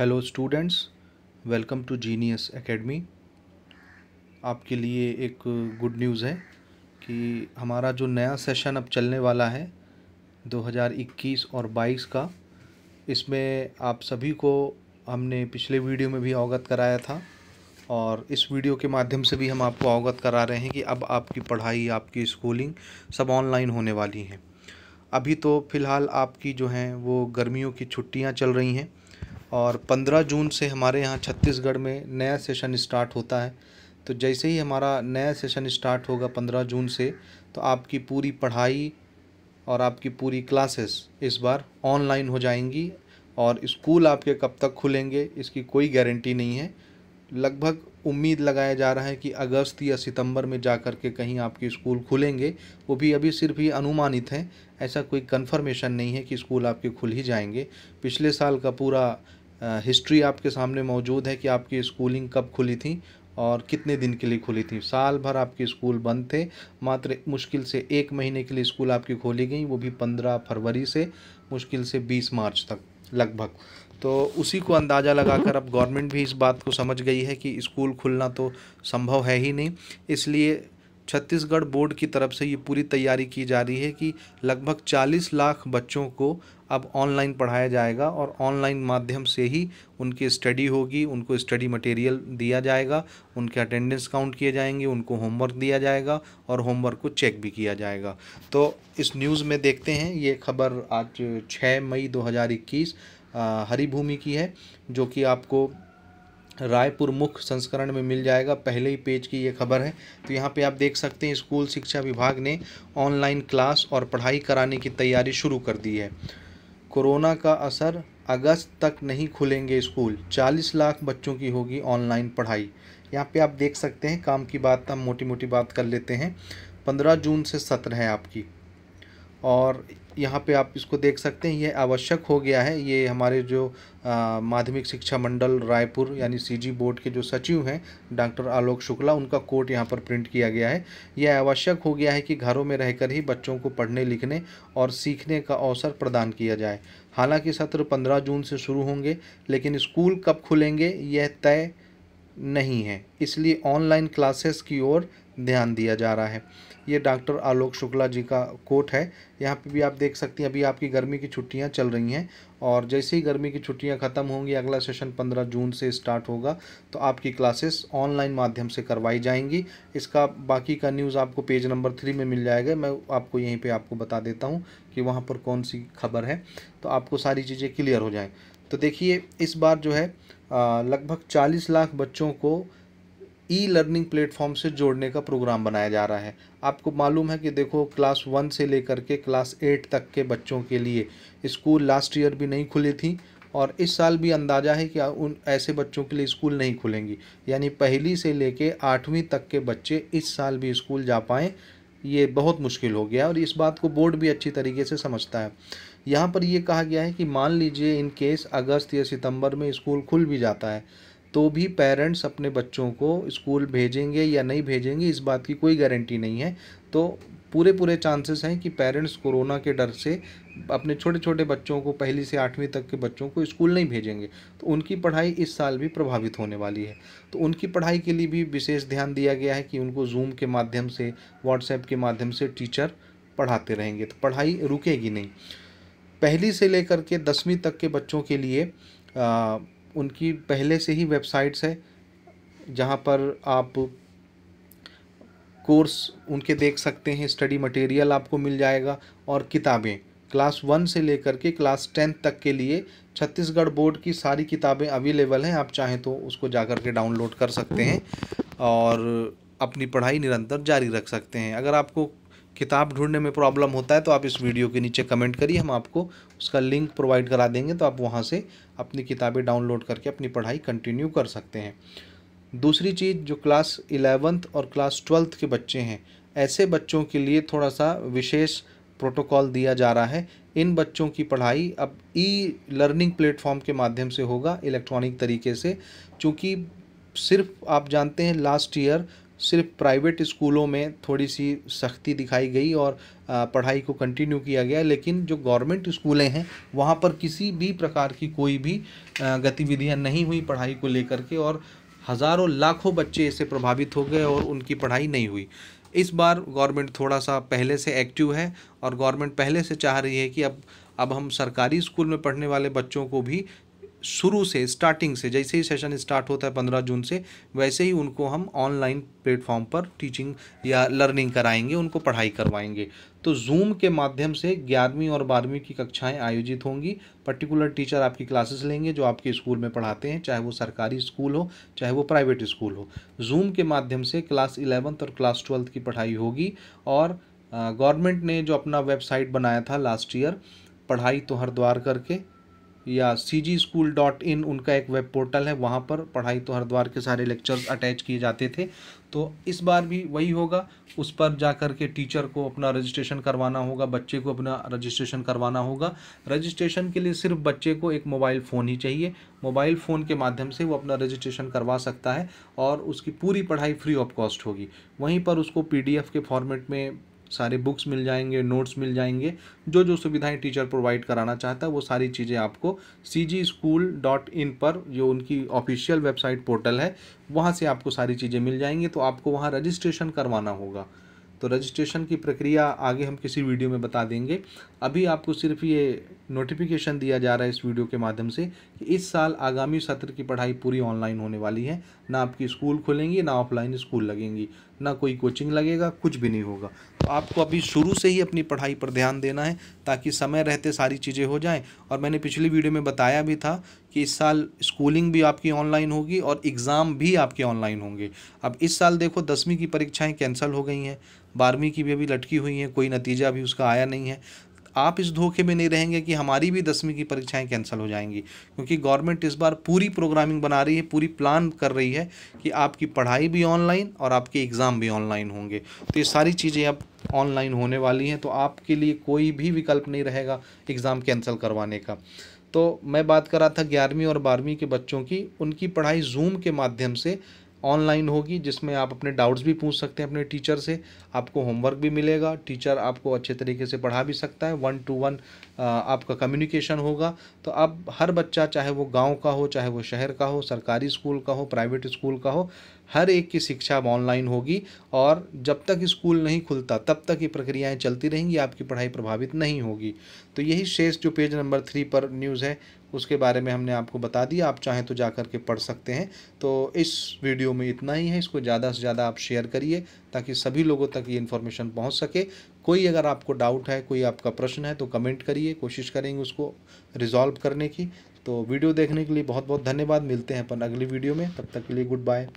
hello students welcome to Genius Academy आपके लिए एक गुड न्यूज़ है कि हमारा जो नया सेशन अब चलने वाला है 2021 और 22 का इसमें आप सभी को हमने पिछले वीडियो में भी अवगत कराया था और इस वीडियो के माध्यम से भी हम आपको अवगत करा रहे हैं कि अब आपकी पढ़ाई आपकी स्कूलिंग सब ऑनलाइन होने वाली हैं अभी तो फ़िलहाल आपकी जो हैं वो गर्मियों की छुट्टियाँ चल रही हैं और 15 जून से हमारे यहाँ छत्तीसगढ़ में नया सेशन स्टार्ट होता है तो जैसे ही हमारा नया सेशन स्टार्ट होगा 15 जून से तो आपकी पूरी पढ़ाई और आपकी पूरी क्लासेस इस बार ऑनलाइन हो जाएंगी और स्कूल आपके कब तक खुलेंगे इसकी कोई गारंटी नहीं है लगभग उम्मीद लगाया जा रहा है कि अगस्त या सितंबर में जा कर के कहीं आपके स्कूल खुलेंगे वो भी अभी सिर्फ ही अनुमानित हैं ऐसा कोई कन्फर्मेशन नहीं है कि स्कूल आपके खुल ही जाएंगे पिछले साल का पूरा हिस्ट्री आपके सामने मौजूद है कि आपकी स्कूलिंग कब खुली थी और कितने दिन के लिए खुली थी साल भर आपके स्कूल बंद थे मात्र मुश्किल से एक महीने के लिए स्कूल आपकी खोली गई वो भी पंद्रह फरवरी से मुश्किल से बीस मार्च तक लगभग तो उसी को अंदाज़ा लगाकर अब गवर्नमेंट भी इस बात को समझ गई है कि स्कूल खुलना तो संभव है ही नहीं इसलिए छत्तीसगढ़ बोर्ड की तरफ से ये पूरी तैयारी की जा रही है कि लगभग 40 लाख बच्चों को अब ऑनलाइन पढ़ाया जाएगा और ऑनलाइन माध्यम से ही उनकी स्टडी होगी उनको स्टडी मटेरियल दिया जाएगा उनके अटेंडेंस काउंट किए जाएंगे उनको होमवर्क दिया जाएगा और होमवर्क को चेक भी किया जाएगा तो इस न्यूज़ में देखते हैं ये खबर आज छः मई इक्कीस हरी भूमि की है जो कि आपको रायपुर मुख्य संस्करण में मिल जाएगा पहले ही पेज की ये खबर है तो यहाँ पे आप देख सकते हैं स्कूल शिक्षा विभाग ने ऑनलाइन क्लास और पढ़ाई कराने की तैयारी शुरू कर दी है कोरोना का असर अगस्त तक नहीं खुलेंगे स्कूल 40 लाख बच्चों की होगी ऑनलाइन पढ़ाई यहाँ पे आप देख सकते हैं काम की बात हम मोटी मोटी बात कर लेते हैं 15 जून से सत्र है आपकी और यहाँ पे आप इसको देख सकते हैं ये आवश्यक हो गया है ये हमारे जो माध्यमिक शिक्षा मंडल रायपुर यानी सीजी बोर्ड के जो सचिव हैं डॉक्टर आलोक शुक्ला उनका कोट यहाँ पर प्रिंट किया गया है यह आवश्यक हो गया है कि घरों में रहकर ही बच्चों को पढ़ने लिखने और सीखने का अवसर प्रदान किया जाए हालांकि सत्र पंद्रह जून से शुरू होंगे लेकिन स्कूल कब खुलेंगे यह तय नहीं है इसलिए ऑनलाइन क्लासेस की ओर ध्यान दिया जा रहा है ये डॉक्टर आलोक शुक्ला जी का कोट है यहाँ पे भी आप देख सकती हैं अभी आपकी गर्मी की छुट्टियाँ चल रही हैं और जैसे ही गर्मी की छुट्टियाँ ख़त्म होंगी अगला सेशन 15 जून से स्टार्ट होगा तो आपकी क्लासेस ऑनलाइन माध्यम से करवाई जाएंगी इसका बाकी का न्यूज़ आपको पेज नंबर थ्री में मिल जाएगा मैं आपको यहीं पर आपको बता देता हूँ कि वहाँ पर कौन सी खबर है तो आपको सारी चीज़ें क्लियर हो जाएँ तो देखिए इस बार जो है लगभग चालीस लाख बच्चों को ई लर्निंग प्लेटफॉर्म से जोड़ने का प्रोग्राम बनाया जा रहा है आपको मालूम है कि देखो क्लास वन से लेकर के क्लास एट तक के बच्चों के लिए स्कूल लास्ट ईयर भी नहीं खुली थी और इस साल भी अंदाज़ा है कि उन ऐसे बच्चों के लिए स्कूल नहीं खुलेंगी यानी पहली से लेके आठवीं तक के बच्चे इस साल भी स्कूल जा पाएँ ये बहुत मुश्किल हो गया और इस बात को बोर्ड भी अच्छी तरीके से समझता है यहाँ पर ये कहा गया है कि मान लीजिए इन केस अगस्त या सितंबर में स्कूल खुल भी जाता है तो भी पेरेंट्स अपने बच्चों को स्कूल भेजेंगे या नहीं भेजेंगे इस बात की कोई गारंटी नहीं है तो पूरे पूरे चांसेस हैं कि पेरेंट्स कोरोना के डर से अपने छोटे छोटे बच्चों को पहली से आठवीं तक के बच्चों को स्कूल नहीं भेजेंगे तो उनकी पढ़ाई इस साल भी प्रभावित होने वाली है तो उनकी पढ़ाई के लिए भी विशेष ध्यान दिया गया है कि उनको जूम के माध्यम से व्हाट्सएप के माध्यम से टीचर पढ़ाते रहेंगे तो पढ़ाई रुकेगी नहीं पहली से लेकर के दसवीं तक के बच्चों के लिए आ, उनकी पहले से ही वेबसाइट्स है जहाँ पर आप कोर्स उनके देख सकते हैं स्टडी मटेरियल आपको मिल जाएगा और किताबें क्लास वन से लेकर के क्लास टेंथ तक के लिए छत्तीसगढ़ बोर्ड की सारी किताबें अवेलेबल हैं आप चाहें तो उसको जा कर के डाउनलोड कर सकते हैं और अपनी पढ़ाई निरंतर जारी रख सकते हैं अगर आपको किताब ढूंढने में प्रॉब्लम होता है तो आप इस वीडियो के नीचे कमेंट करिए हम आपको उसका लिंक प्रोवाइड करा देंगे तो आप वहाँ से अपनी किताबें डाउनलोड करके अपनी पढ़ाई कंटिन्यू कर सकते हैं दूसरी चीज़ जो क्लास इलेवंथ और क्लास ट्वेल्थ के बच्चे हैं ऐसे बच्चों के लिए थोड़ा सा विशेष प्रोटोकॉल दिया जा रहा है इन बच्चों की पढ़ाई अब ई लर्निंग प्लेटफॉर्म के माध्यम से होगा इलेक्ट्रॉनिक तरीके से चूँकि सिर्फ आप जानते हैं लास्ट ईयर सिर्फ प्राइवेट स्कूलों में थोड़ी सी सख्ती दिखाई गई और पढ़ाई को कंटिन्यू किया गया लेकिन जो गवर्नमेंट स्कूलें हैं वहाँ पर किसी भी प्रकार की कोई भी गतिविधियाँ नहीं हुई पढ़ाई को लेकर के और हज़ारों लाखों बच्चे इससे प्रभावित हो गए और उनकी पढ़ाई नहीं हुई इस बार गवर्नमेंट थोड़ा सा पहले से एक्टिव है और गवर्नमेंट पहले से चाह रही है कि अब अब हम सरकारी स्कूल में पढ़ने वाले बच्चों को भी शुरू से स्टार्टिंग से जैसे ही सेशन स्टार्ट होता है पंद्रह जून से वैसे ही उनको हम ऑनलाइन प्लेटफॉर्म पर टीचिंग या लर्निंग कराएंगे उनको पढ़ाई करवाएंगे तो जूम के माध्यम से ग्यारहवीं और बारहवीं की कक्षाएं आयोजित होंगी पर्टिकुलर टीचर आपकी क्लासेस लेंगे जो आपके स्कूल में पढ़ाते हैं चाहे वो सरकारी स्कूल हो चाहे वो प्राइवेट स्कूल हो जूम के माध्यम से क्लास इलेवंथ और क्लास ट्वेल्थ की पढ़ाई होगी और गवर्नमेंट ने जो अपना वेबसाइट बनाया था लास्ट ईयर पढ़ाई तो हर द्वार करके या सी जी स्कूल डॉट इन उनका एक वेब पोर्टल है वहाँ पर पढ़ाई तो हरिद्वार के सारे लेक्चर्स अटैच किए जाते थे तो इस बार भी वही होगा उस पर जा कर के टीचर को अपना रजिस्ट्रेशन करवाना होगा बच्चे को अपना रजिस्ट्रेशन करवाना होगा रजिस्ट्रेशन के लिए सिर्फ बच्चे को एक मोबाइल फ़ोन ही चाहिए मोबाइल फ़ोन के माध्यम से वो अपना रजिस्ट्रेशन करवा सकता है और उसकी पूरी पढ़ाई फ्री ऑफ कॉस्ट होगी वहीं पर उसको पी के फॉर्मेट में सारे बुक्स मिल जाएंगे नोट्स मिल जाएंगे जो जो सुविधाएं टीचर प्रोवाइड कराना चाहता है वो सारी चीज़ें आपको सी जी स्कूल डॉट इन पर जो उनकी ऑफिशियल वेबसाइट पोर्टल है वहाँ से आपको सारी चीज़ें मिल जाएंगी तो आपको वहाँ रजिस्ट्रेशन करवाना होगा तो रजिस्ट्रेशन की प्रक्रिया आगे हम किसी वीडियो में बता देंगे अभी आपको सिर्फ ये नोटिफिकेशन दिया जा रहा है इस वीडियो के माध्यम से कि इस साल आगामी सत्र की पढ़ाई पूरी ऑनलाइन होने वाली है ना आपकी स्कूल खुलेंगी ना ऑफलाइन स्कूल लगेंगी ना कोई कोचिंग लगेगा कुछ भी नहीं होगा तो आपको अभी शुरू से ही अपनी पढ़ाई पर ध्यान देना है ताकि समय रहते सारी चीज़ें हो जाएं और मैंने पिछली वीडियो में बताया भी था कि इस साल स्कूलिंग भी आपकी ऑनलाइन होगी और एग्ज़ाम भी आपके ऑनलाइन होंगे अब इस साल देखो दसवीं की परीक्षाएं कैंसिल हो गई हैं बारहवीं की भी अभी लटकी हुई हैं कोई नतीजा अभी उसका आया नहीं है आप इस धोखे में नहीं रहेंगे कि हमारी भी दसवीं की परीक्षाएं कैंसिल हो जाएंगी क्योंकि गवर्नमेंट इस बार पूरी प्रोग्रामिंग बना रही है पूरी प्लान कर रही है कि आपकी पढ़ाई भी ऑनलाइन और आपके एग्ज़ाम भी ऑनलाइन होंगे तो ये सारी चीज़ें अब ऑनलाइन होने वाली हैं तो आपके लिए कोई भी विकल्प नहीं रहेगा एग्ज़ाम कैंसिल करवाने का तो मैं बात कर रहा था ग्यारहवीं और बारहवीं के बच्चों की उनकी पढ़ाई जूम के माध्यम से ऑनलाइन होगी जिसमें आप अपने डाउट्स भी पूछ सकते हैं अपने टीचर से आपको होमवर्क भी मिलेगा टीचर आपको अच्छे तरीके से पढ़ा भी सकता है वन टू वन आपका कम्युनिकेशन होगा तो अब हर बच्चा चाहे वो गांव का हो चाहे वो शहर का हो सरकारी स्कूल का हो प्राइवेट स्कूल का हो हर एक की शिक्षा अब ऑनलाइन होगी और जब तक स्कूल नहीं खुलता तब तक ये प्रक्रियाएं चलती रहेंगी आपकी पढ़ाई प्रभावित नहीं होगी तो यही शेष जो पेज नंबर थ्री पर न्यूज़ है उसके बारे में हमने आपको बता दिया आप चाहें तो जा कर के पढ़ सकते हैं तो इस वीडियो में इतना ही है इसको ज़्यादा से ज़्यादा आप शेयर करिए ताकि सभी लोगों तक ये इन्फॉर्मेशन पहुँच सके कोई अगर आपको डाउट है कोई आपका प्रश्न है तो कमेंट करिए कोशिश करेंगे उसको रिजॉल्व करने की तो वीडियो देखने के लिए बहुत बहुत धन्यवाद मिलते हैं अपन अगली वीडियो में तब तक के लिए गुड बाय